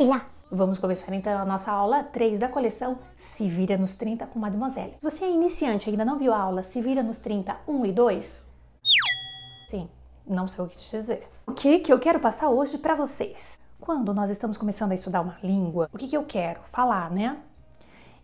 filha! Vamos começar então a nossa aula 3 da coleção Se Vira nos 30 com Mademoiselle. Se você é iniciante e ainda não viu a aula Se Vira nos 30 1 e 2, sim, não sei o que te dizer. O que, que eu quero passar hoje para vocês? Quando nós estamos começando a estudar uma língua, o que, que eu quero? Falar, né?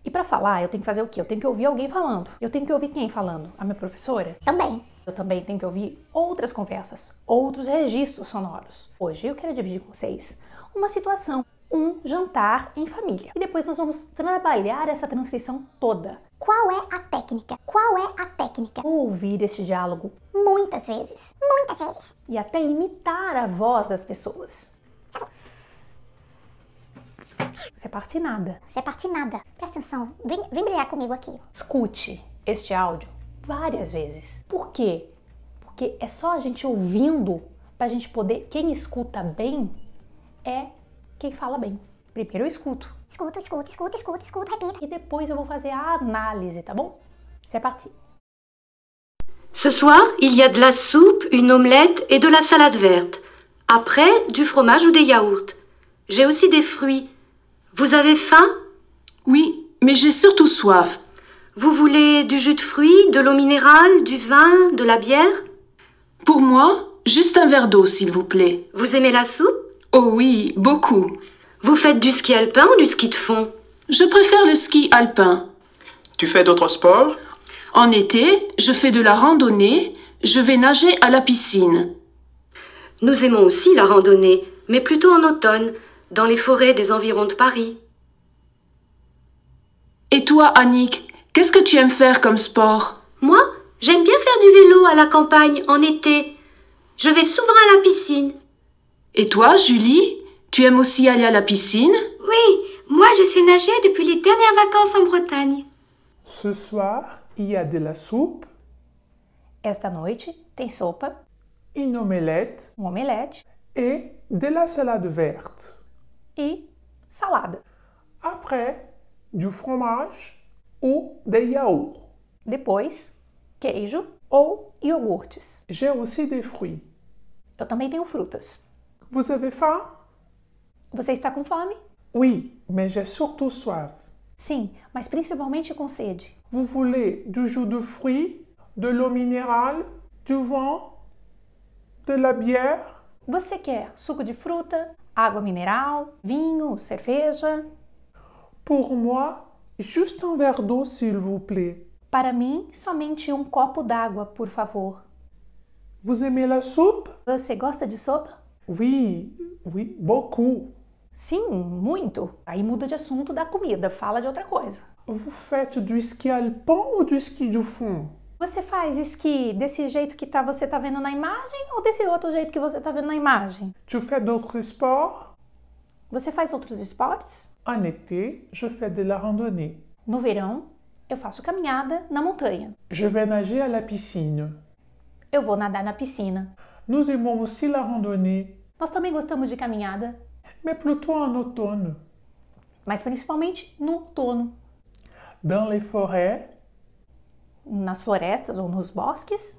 E para falar, eu tenho que fazer o quê? Eu tenho que ouvir alguém falando. Eu tenho que ouvir quem falando? A minha professora? Também. Eu também tenho que ouvir outras conversas, outros registros sonoros. Hoje eu quero dividir com vocês uma situação um jantar em família. E depois nós vamos trabalhar essa transcrição toda. Qual é a técnica? Qual é a técnica? Ouvir este diálogo muitas vezes, muitas vezes. E até imitar a voz das pessoas. Tá Você parte nada. Você parte nada. Presta atenção, vem, vem brilhar comigo aqui. Escute este áudio várias vezes. Por quê? Porque é só a gente ouvindo para a gente poder. Quem escuta bem é C'est e parti. Ce soir, il y a de la soupe, une omelette et de la salade verte. Après, du fromage ou des yaourts. J'ai aussi des fruits. Vous avez faim Oui, mais j'ai surtout soif. Vous voulez du jus de fruits, de l'eau minérale, du vin, de la bière Pour moi, juste un verre d'eau, s'il vous plaît. Vous aimez la soupe Oh oui, beaucoup. Vous faites du ski alpin ou du ski de fond Je préfère le ski alpin. Tu fais d'autres sports En été, je fais de la randonnée, je vais nager à la piscine. Nous aimons aussi la randonnée, mais plutôt en automne, dans les forêts des environs de Paris. Et toi, Annick, qu'est-ce que tu aimes faire comme sport Moi, j'aime bien faire du vélo à la campagne en été. Je vais souvent à la piscine. Et toi, Julie, tu aimes aussi aller à la piscine Oui, moi je sais nager depuis les dernières vacances en Bretagne. Ce soir, il y a de la soupe. Esta noite tem sopa. Une omelette. Um omelete. Et de la salade verte. E salada. Après, du fromage ou de yaourt. Depois, queijo ou iogurtes. J'ai aussi des fruits. Eu também tenho frutas. Vous avez faim? Você está com fome? Oui, mais j'ai surtout soif. Sim, mas principalmente com sede. Vous voulez du jus de fruits, de l'eau minérale, du vin, de la bière? Você quer suco de fruta, água mineral, vinho, cerveja? Pour moi, juste un verre d'eau, s'il vous plaît. Para mim, somente um copo d'água, por favor. Vous aimez la soupe? Você gosta de sopa? Oui, oui, beaucoup. Sim, muito. Aí muda de assunto da comida, fala de outra coisa. Vous faites du ski alpin ou du ski du fond? Você faz esqui desse jeito que tá, você tá vendo na imagem ou desse outro jeito que você tá vendo na imagem? Tu fais d'autres sports? Você faz outros esportes? En été, je fais de la randonnée. No verão, eu faço caminhada na montanha. Je vais nager à la piscine. Eu vou nadar na piscina. Nous aimons aussi la randonnée. Nós também gostamos de caminhada. Me no é outono. Mas principalmente no outono. Dans les forêts. Nas florestas ou nos bosques.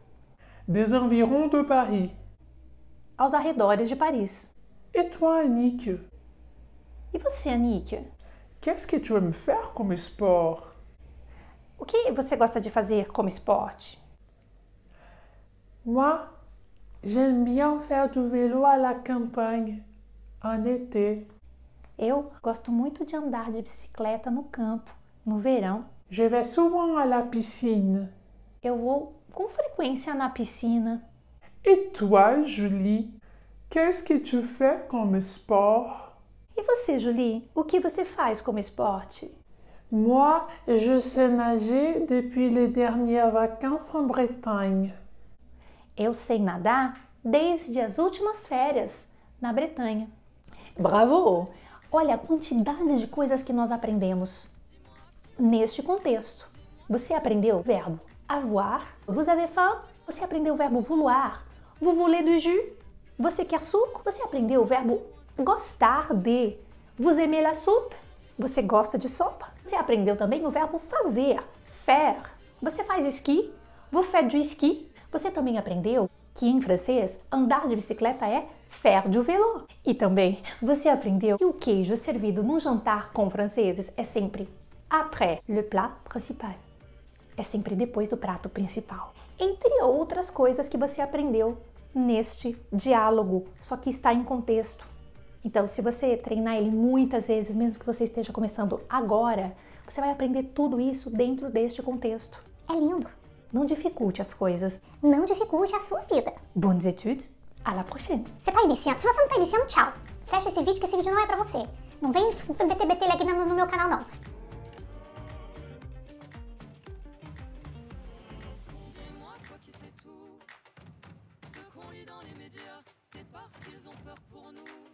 Des environs de Paris. Aos arredores de Paris. E toi, Annick? E você, Annick? Qu'est-ce que tu aimes faire como sport? O que você gosta de fazer como esporte? Moi, J'aime bien faire du vélo à la campagne en été. Eu gosto muito de andar de bicicleta no campo, no verão. Je vais souvent à la piscine. Eu vou com frequência na piscina. E toi, Julie, qu'est-ce que tu fais comme sport? E você, Julie, o que você faz como esporte? Moi, je sais nager depuis les dernières vacances en Bretagne. Eu sei nadar desde as últimas férias na Bretanha. Bravo! Olha a quantidade de coisas que nós aprendemos neste contexto. Você aprendeu o verbo avoir, vous avez faim, você aprendeu o verbo vouloir, vous voulez du jus, você quer suco, você aprendeu o verbo gostar de, vous aimez la soupe, você gosta de sopa. Você aprendeu também o verbo fazer, faire. Você faz esqui, vous faites du ski. Você também aprendeu que em francês, andar de bicicleta é faire du vélo. E também, você aprendeu que o queijo servido num jantar com franceses é sempre après le plat principal. É sempre depois do prato principal. Entre outras coisas que você aprendeu neste diálogo, só que está em contexto. Então, se você treinar ele muitas vezes, mesmo que você esteja começando agora, você vai aprender tudo isso dentro deste contexto. É lindo! Não dificulte as coisas. Não dificulte a sua vida. Bonnes études, à la prochaine. Você tá iniciando? Se você não tá iniciando, tchau. Fecha esse vídeo que esse vídeo não é pra você. Não vem BTBT aqui no, no meu canal, não. c'est parce qu'ils ont peur pour nous.